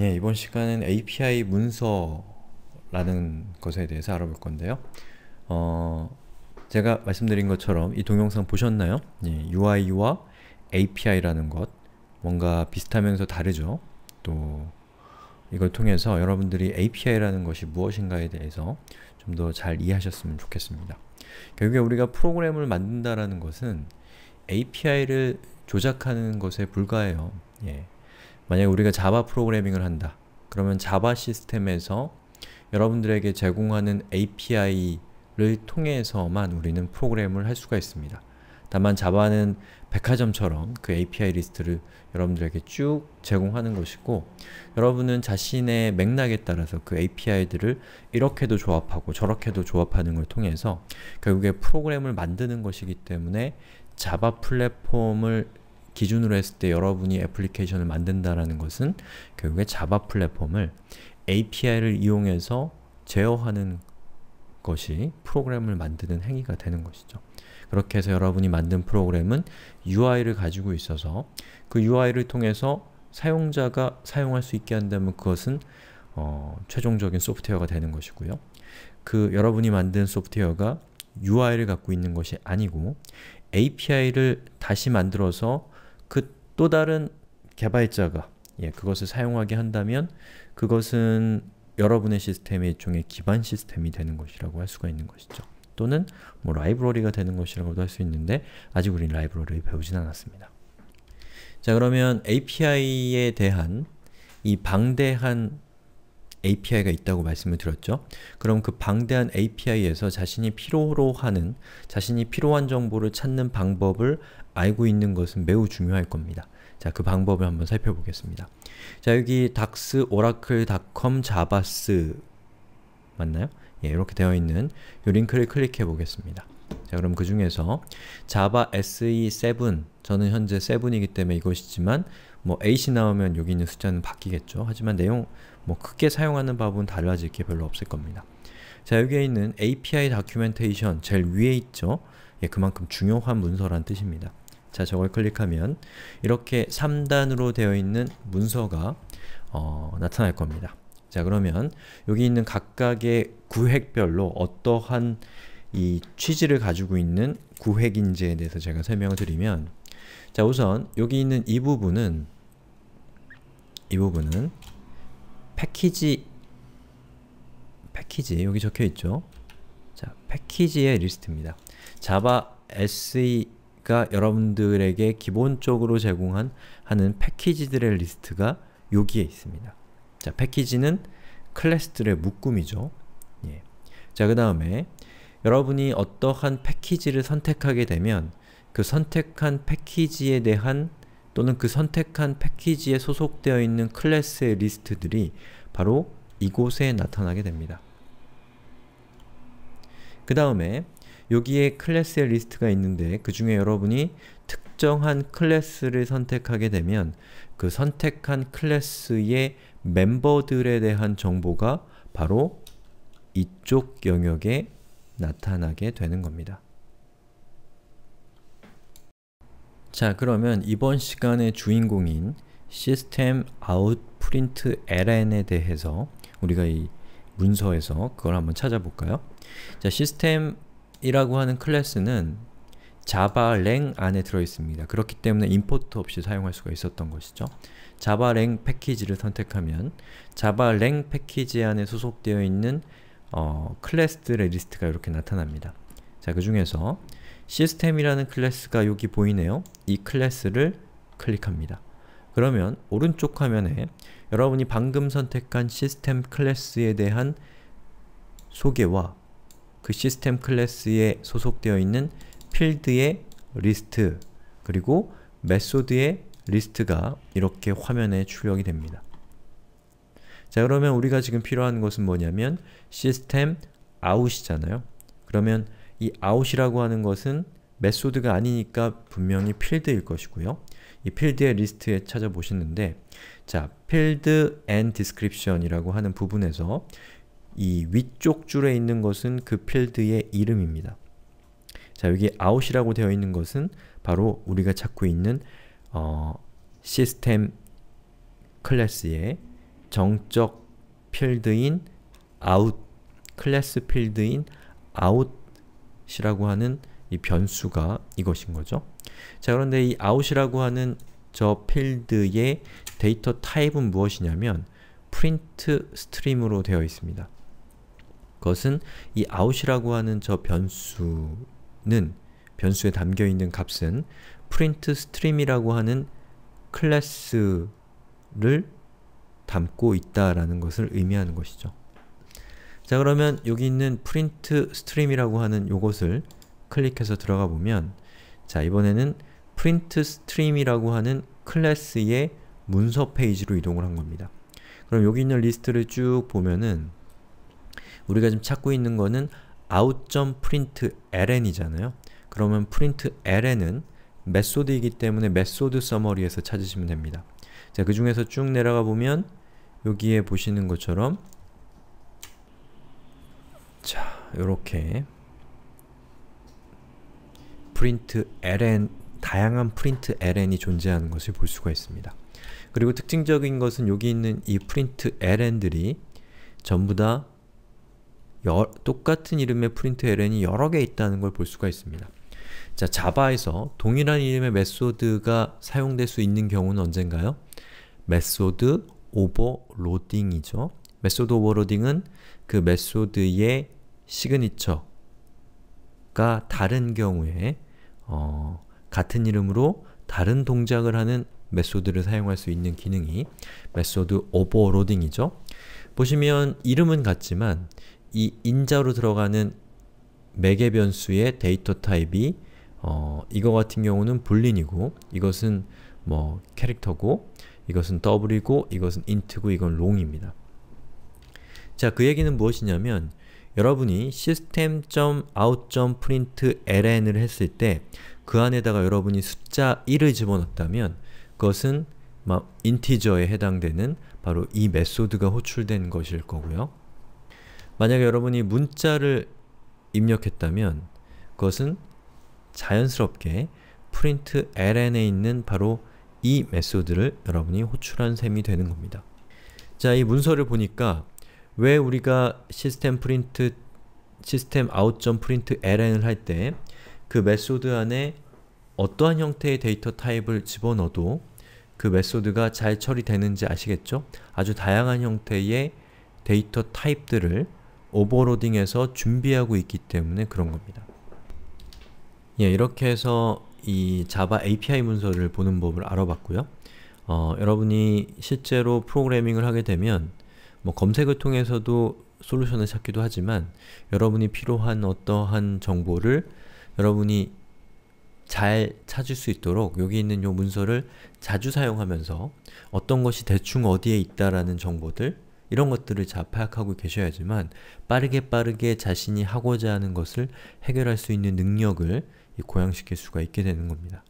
예, 이번 시간은 API 문서라는 것에 대해서 알아볼 건데요. 어, 제가 말씀드린 것처럼 이 동영상 보셨나요? 예, UI와 API라는 것 뭔가 비슷하면서 다르죠? 또 이걸 통해서 여러분들이 API라는 것이 무엇인가에 대해서 좀 더 잘 이해하셨으면 좋겠습니다. 결국에 우리가 프로그램을 만든다라는 것은 API를 조작하는 것에 불과해요. 예. 만약에 우리가 자바 프로그래밍을 한다. 그러면 자바 시스템에서 여러분들에게 제공하는 API를 통해서만 우리는 프로그램을 할 수가 있습니다. 다만 자바는 백화점처럼 그 API 리스트를 여러분들에게 쭉 제공하는 것이고 여러분은 자신의 맥락에 따라서 그 API들을 이렇게도 조합하고 저렇게도 조합하는 걸 통해서 결국에 프로그램을 만드는 것이기 때문에 자바 플랫폼을 기준으로 했을 때 여러분이 애플리케이션을 만든다라는 것은 결국에 자바 플랫폼을 API를 이용해서 제어하는 것이 프로그램을 만드는 행위가 되는 것이죠. 그렇게 해서 여러분이 만든 프로그램은 UI를 가지고 있어서 그 UI를 통해서 사용자가 사용할 수 있게 한다면 그것은 어, 최종적인 소프트웨어가 되는 것이고요. 그 여러분이 만든 소프트웨어가 UI를 갖고 있는 것이 아니고 API를 다시 만들어서 그또 다른 개발자가 예, 그것을 사용하게 한다면 그것은 여러분의 시스템의 일종의 기반 시스템이 되는 것이라고 할 수가 있는 것이죠. 또는 뭐 라이브러리가 되는 것이라고도 할 수 있는데 아직 우린 라이브러리를 배우진 않았습니다. 자 그러면 API에 대한 이 방대한 API가 있다고 말씀을 드렸죠. 그럼 그 방대한 API에서 자신이 필요로 하는, 자신이 필요한 정보를 찾는 방법을 알고 있는 것은 매우 중요할 겁니다. 자, 그 방법을 한번 살펴보겠습니다. 자, 여기 daxoracle.com j a 자 a s 맞나요? 예, 이렇게 되어 있는 이 링크를 클릭해 보겠습니다. 자, 그럼 그 중에서 j a 자 a SE7 저는 현재 7이기 때문에 이것이지만 뭐 8이 나오면 여기 있는 숫자는 바뀌겠죠. 하지만 내용 뭐 크게 사용하는 방법은 달라질 게 별로 없을 겁니다. 자 여기에 있는 API 다큐멘테이션 제일 위에 있죠? 예, 그만큼 중요한 문서란 뜻입니다. 자 저걸 클릭하면 이렇게 3단으로 되어 있는 문서가 어, 나타날 겁니다. 자 그러면 여기 있는 각각의 구획별로 어떠한 이 취지를 가지고 있는 구획인지에 대해서 제가 설명을 드리면 자 우선 여기 있는 이 부분은 이 부분은 패키지 패키지 여기 적혀 있죠. 자, 패키지의 리스트입니다. 자바 SE가 여러분들에게 기본적으로 제공한 하는 패키지들의 리스트가 여기에 있습니다. 자, 패키지는 클래스들의 묶음이죠. 예. 자, 그 다음에 여러분이 어떠한 패키지를 선택하게 되면 그 선택한 패키지에 대한 또는 그 선택한 패키지에 소속되어 있는 클래스의 리스트들이 바로 이곳에 나타나게 됩니다. 그 다음에 여기에 클래스의 리스트가 있는데 그 중에 여러분이 특정한 클래스를 선택하게 되면 그 선택한 클래스의 멤버들에 대한 정보가 바로 이쪽 영역에 나타나게 되는 겁니다. 자 그러면 이번 시간의 주인공인 시스템 아웃 프린트 ln에 대해서 우리가 이 문서에서 그걸 한번 찾아볼까요? 자 시스템이라고 하는 클래스는 자바랭 안에 들어있습니다. 그렇기 때문에 임포트 없이 사용할 수가 있었던 것이죠. 자바랭 패키지를 선택하면 자바랭 패키지 안에 소속되어 있는 어, 클래스들의 리스트가 이렇게 나타납니다. 자, 그 중에서 시스템이라는 클래스가 여기 보이네요. 이 클래스를 클릭합니다. 그러면 오른쪽 화면에 여러분이 방금 선택한 시스템 클래스에 대한 소개와 그 시스템 클래스에 소속되어 있는 필드의 리스트 그리고 메소드의 리스트가 이렇게 화면에 출력이 됩니다. 자 그러면 우리가 지금 필요한 것은 뭐냐면 시스템 아웃이잖아요. 그러면 이 out이라고 하는 것은 메소드가 아니니까 분명히 필드일 것이고요. 이 필드의 리스트에 찾아보시는데 자, 필드 and description이라고 하는 부분에서 이 위쪽 줄에 있는 것은 그 필드의 이름입니다. 자, 여기 out이라고 되어 있는 것은 바로 우리가 찾고 있는 어, 시스템 클래스의 정적 필드인 out, 클래스 필드인 out out이라고 하는 이 변수가 이것인 거죠. 자, 그런데 이 out이라고 하는 저 필드의 데이터 타입은 무엇이냐면 프린트 스트림으로 되어 있습니다. 그것은 이 out이라고 하는 저 변수는 변수에 담겨있는 값은 프린트 스트림이라고 하는 클래스를 담고 있다라는 것을 의미하는 것이죠. 자 그러면 여기 있는 프린트 스트림이라고 하는 요것을 클릭해서 들어가 보면 자 이번에는 프린트 스트림이라고 하는 클래스의 문서 페이지로 이동을 한 겁니다. 그럼 여기 있는 리스트를 쭉 보면은 우리가 지금 찾고 있는 거는 out.println이잖아요. 그러면 println은 메소드이기 때문에 메소드 서머리에서 찾으시면 됩니다. 자, 그 중에서 쭉 내려가 보면 여기에 보시는 것처럼 이렇게 프린트 ln 다양한 프린트 ln이 존재하는 것을 볼 수가 있습니다. 그리고 특징적인 것은 여기 있는 이 프린트 ln들이 전부 다 여, 똑같은 이름의 프린트 ln이 여러 개 있다는 걸 볼 수가 있습니다. 자, 자바에서 동일한 이름의 메소드가 사용될 수 있는 경우는 언젠가요? 메소드 오버로딩이죠. 메소드 오버로딩은 그 메소드의 시그니처가 다른 경우에 어, 같은 이름으로 다른 동작을 하는 메소드를 사용할 수 있는 기능이 메소드 오버로딩이죠. 보시면 이름은 같지만 이 인자로 들어가는 매개 변수의 데이터 타입이 어, 이거 같은 경우는 불린이고 이것은 뭐 캐릭터고 이것은 더블이고 이것은 인트고 이건 롱입니다. 자, 그 얘기는 무엇이냐면 여러분이 system.out.println을 했을 때 그 안에다가 여러분이 숫자 1을 집어넣었다면 그것은 막 인티저에 해당되는 바로 이 메소드가 호출된 것일 거고요. 만약에 여러분이 문자를 입력했다면 그것은 자연스럽게 println에 있는 바로 이 메소드를 여러분이 호출한 셈이 되는 겁니다. 자, 이 문서를 보니까 왜 우리가 시스템 프린트 시스템 아웃점 프린트 ln을 할 때 그 메소드 안에 어떠한 형태의 데이터 타입을 집어넣어도 그 메소드가 잘 처리되는지 아시겠죠? 아주 다양한 형태의 데이터 타입들을 오버로딩해서 준비하고 있기 때문에 그런 겁니다. 예, 이렇게 해서 이 자바 API 문서를 보는 법을 알아봤고요. 어, 여러분이 실제로 프로그래밍을 하게 되면 뭐 검색을 통해서도 솔루션을 찾기도 하지만 여러분이 필요한 어떠한 정보를 여러분이 잘 찾을 수 있도록 여기 있는 요 문서를 자주 사용하면서 어떤 것이 대충 어디에 있다라는 정보들 이런 것들을 잘 파악하고 계셔야지만 빠르게 빠르게 자신이 하고자 하는 것을 해결할 수 있는 능력을 고양시킬 수가 있게 되는 겁니다.